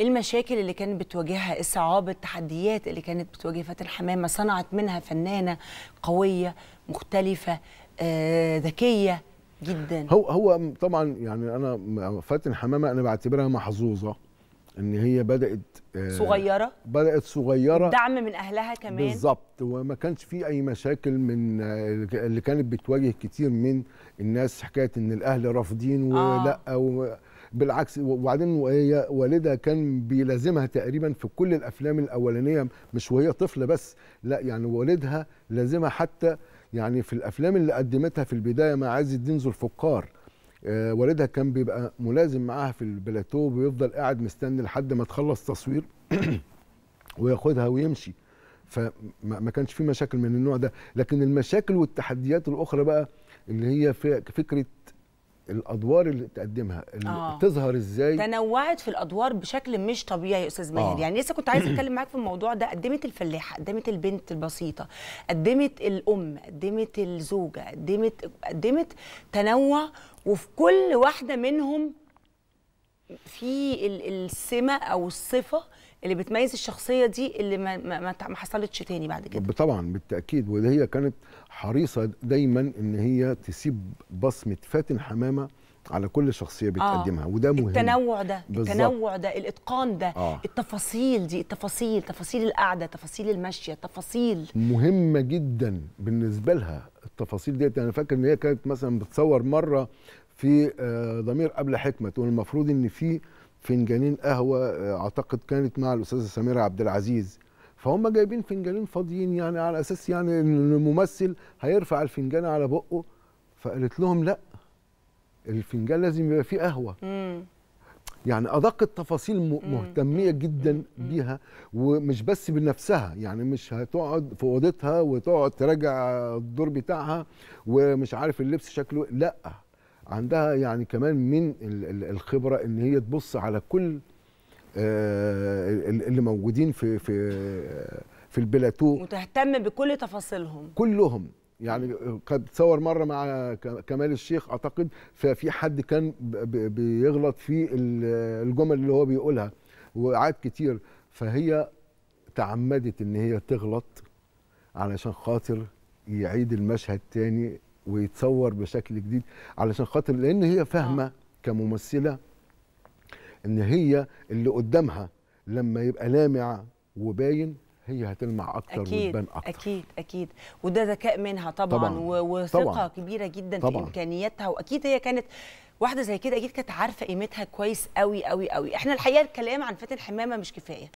المشاكل اللي كانت بتواجهها الصعاب التحديات اللي كانت بتواجه فاتن حمامه صنعت منها فنانه قويه مختلفه آه، ذكيه جدا هو هو طبعا يعني انا فاتن حمامه انا بعتبرها محظوظه ان هي بدات آه، صغيره بدات صغيره دعم من اهلها كمان بالظبط وما كانش في اي مشاكل من آه، اللي كانت بتواجه كتير من الناس حكايه ان الاهل رافضين ولا آه. بالعكس وبعدين وهي والدها كان بيلازمها تقريبا في كل الافلام الاولانيه مش وهي طفله بس لا يعني والدها لازمها حتى يعني في الافلام اللي قدمتها في البدايه مع عز الدين ذو الفقار آه، والدها كان بيبقى ملازم معاها في البلاتو بيفضل قاعد مستني لحد ما تخلص تصوير وياخدها ويمشي فما كانش في مشاكل من النوع ده لكن المشاكل والتحديات الاخرى بقى اللي هي في فكره الادوار اللي تقدمها اللي آه. تظهر ازاي تنوعت في الادوار بشكل مش طبيعي يا استاذ ماهر آه. يعني لسه كنت عايزه اتكلم معاك في الموضوع ده قدمت الفلاحه قدمت البنت البسيطه قدمت الام قدمت الزوجه قدمت قدمت تنوع وفي كل واحده منهم في السمه او الصفه اللي بتميز الشخصيه دي اللي ما ما, ما حصلتش تاني بعد كده طبعا بالتاكيد وهي كانت حريصه دايما ان هي تسيب بصمه فاتن حمامه على كل شخصيه آه. بتقدمها آه. وده مهم التنوع ده بالزبط. التنوع ده الاتقان ده آه. التفاصيل دي التفاصيل تفاصيل القعده تفاصيل المشيه تفاصيل مهمه جدا بالنسبه لها التفاصيل ديت انا فاكر ان هي كانت مثلا بتصور مره في آه، ضمير قبل حكمه والمفروض ان في فنجانين قهوه آه، اعتقد كانت مع الاستاذه سميره عبد العزيز فهم جايبين فنجانين فاضيين يعني على اساس يعني ان الممثل هيرفع الفنجان على بقه فقالت لهم لا الفنجان لازم يبقى فيه قهوه يعني ادق التفاصيل مهتميه جدا بيها ومش بس بنفسها يعني مش هتقعد في اوضتها وتقعد تراجع الدور بتاعها ومش عارف اللبس شكله لا عندها يعني كمان من الخبره ان هي تبص على كل آه، اللي موجودين في في في البلاتو وتهتم بكل تفاصيلهم كلهم يعني قد تصور مره مع كمال الشيخ اعتقد ففي حد كان بيغلط في الجمل اللي هو بيقولها وقعد كتير فهي تعمدت ان هي تغلط علشان خاطر يعيد المشهد تاني ويتصور بشكل جديد علشان خاطر لان هي فاهمه آه. كممثله ان هي اللي قدامها لما يبقى لامع وباين هي هتلمع اكتر وتبان اكتر اكيد اكيد وده ذكاء منها طبعا, طبعا وثقه طبعا كبيره جدا طبعا في امكانياتها واكيد هي كانت واحده زي كده اكيد كانت عارفه قيمتها كويس قوي قوي قوي احنا الحقيقه الكلام عن فاتن حمامه مش كفايه